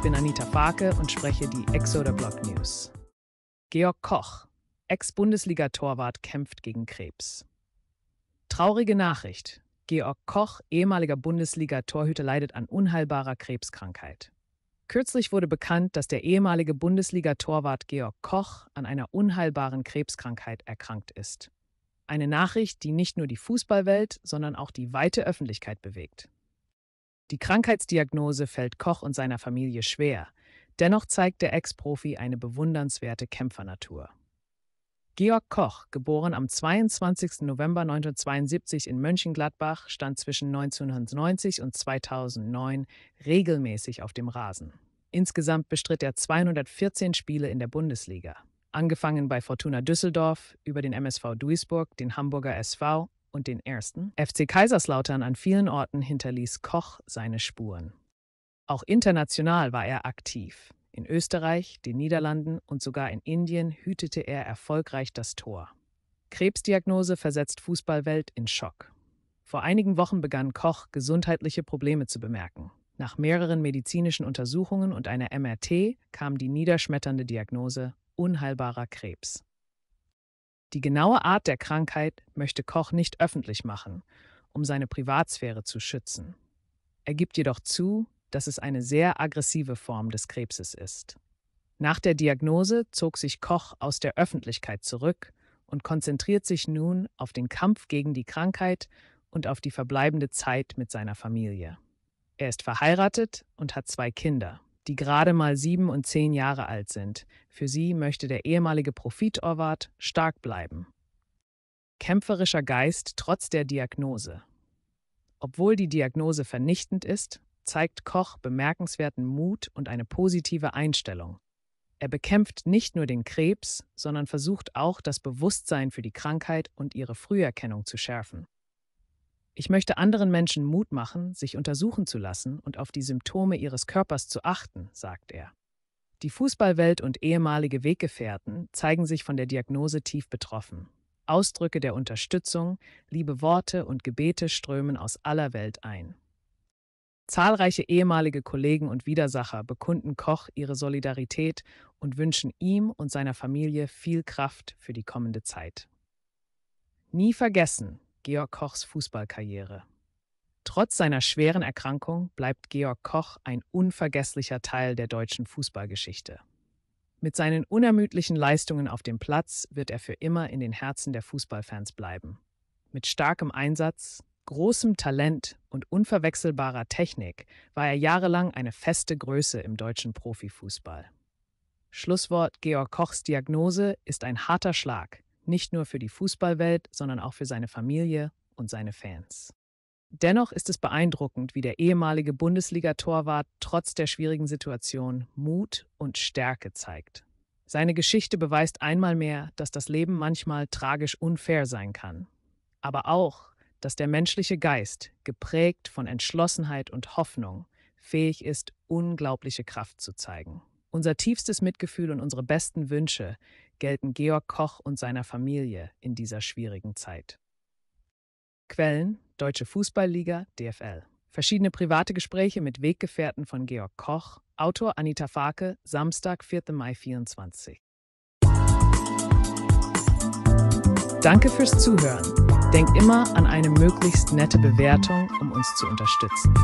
Ich bin Anita Farke und spreche die Exoder Blog News. Georg Koch, Ex-Bundesliga-Torwart, kämpft gegen Krebs. Traurige Nachricht. Georg Koch, ehemaliger Bundesliga-Torhüter, leidet an unheilbarer Krebskrankheit. Kürzlich wurde bekannt, dass der ehemalige Bundesliga-Torwart Georg Koch an einer unheilbaren Krebskrankheit erkrankt ist. Eine Nachricht, die nicht nur die Fußballwelt, sondern auch die weite Öffentlichkeit bewegt. Die Krankheitsdiagnose fällt Koch und seiner Familie schwer. Dennoch zeigt der Ex-Profi eine bewundernswerte Kämpfernatur. Georg Koch, geboren am 22. November 1972 in Mönchengladbach, stand zwischen 1990 und 2009 regelmäßig auf dem Rasen. Insgesamt bestritt er 214 Spiele in der Bundesliga, angefangen bei Fortuna Düsseldorf über den MSV Duisburg, den Hamburger SV und den ersten FC Kaiserslautern an vielen Orten hinterließ Koch seine Spuren. Auch international war er aktiv. In Österreich, den Niederlanden und sogar in Indien hütete er erfolgreich das Tor. Krebsdiagnose versetzt Fußballwelt in Schock. Vor einigen Wochen begann Koch gesundheitliche Probleme zu bemerken. Nach mehreren medizinischen Untersuchungen und einer MRT kam die niederschmetternde Diagnose unheilbarer Krebs. Die genaue Art der Krankheit möchte Koch nicht öffentlich machen, um seine Privatsphäre zu schützen. Er gibt jedoch zu, dass es eine sehr aggressive Form des Krebses ist. Nach der Diagnose zog sich Koch aus der Öffentlichkeit zurück und konzentriert sich nun auf den Kampf gegen die Krankheit und auf die verbleibende Zeit mit seiner Familie. Er ist verheiratet und hat zwei Kinder die gerade mal sieben und zehn Jahre alt sind. Für sie möchte der ehemalige Profitorwart stark bleiben. Kämpferischer Geist trotz der Diagnose. Obwohl die Diagnose vernichtend ist, zeigt Koch bemerkenswerten Mut und eine positive Einstellung. Er bekämpft nicht nur den Krebs, sondern versucht auch, das Bewusstsein für die Krankheit und ihre Früherkennung zu schärfen. Ich möchte anderen Menschen Mut machen, sich untersuchen zu lassen und auf die Symptome ihres Körpers zu achten, sagt er. Die Fußballwelt und ehemalige Weggefährten zeigen sich von der Diagnose tief betroffen. Ausdrücke der Unterstützung, liebe Worte und Gebete strömen aus aller Welt ein. Zahlreiche ehemalige Kollegen und Widersacher bekunden Koch ihre Solidarität und wünschen ihm und seiner Familie viel Kraft für die kommende Zeit. Nie vergessen, Georg Kochs Fußballkarriere. Trotz seiner schweren Erkrankung bleibt Georg Koch ein unvergesslicher Teil der deutschen Fußballgeschichte. Mit seinen unermüdlichen Leistungen auf dem Platz wird er für immer in den Herzen der Fußballfans bleiben. Mit starkem Einsatz, großem Talent und unverwechselbarer Technik war er jahrelang eine feste Größe im deutschen Profifußball. Schlusswort Georg Kochs Diagnose ist ein harter Schlag, nicht nur für die Fußballwelt, sondern auch für seine Familie und seine Fans. Dennoch ist es beeindruckend, wie der ehemalige Bundesliga-Torwart trotz der schwierigen Situation Mut und Stärke zeigt. Seine Geschichte beweist einmal mehr, dass das Leben manchmal tragisch unfair sein kann. Aber auch, dass der menschliche Geist, geprägt von Entschlossenheit und Hoffnung, fähig ist, unglaubliche Kraft zu zeigen. Unser tiefstes Mitgefühl und unsere besten Wünsche gelten Georg Koch und seiner Familie in dieser schwierigen Zeit. Quellen: Deutsche Fußballliga, DFL. Verschiedene private Gespräche mit Weggefährten von Georg Koch, Autor Anita Farke, Samstag, 4. Mai 24. Danke fürs Zuhören. Denk immer an eine möglichst nette Bewertung, um uns zu unterstützen.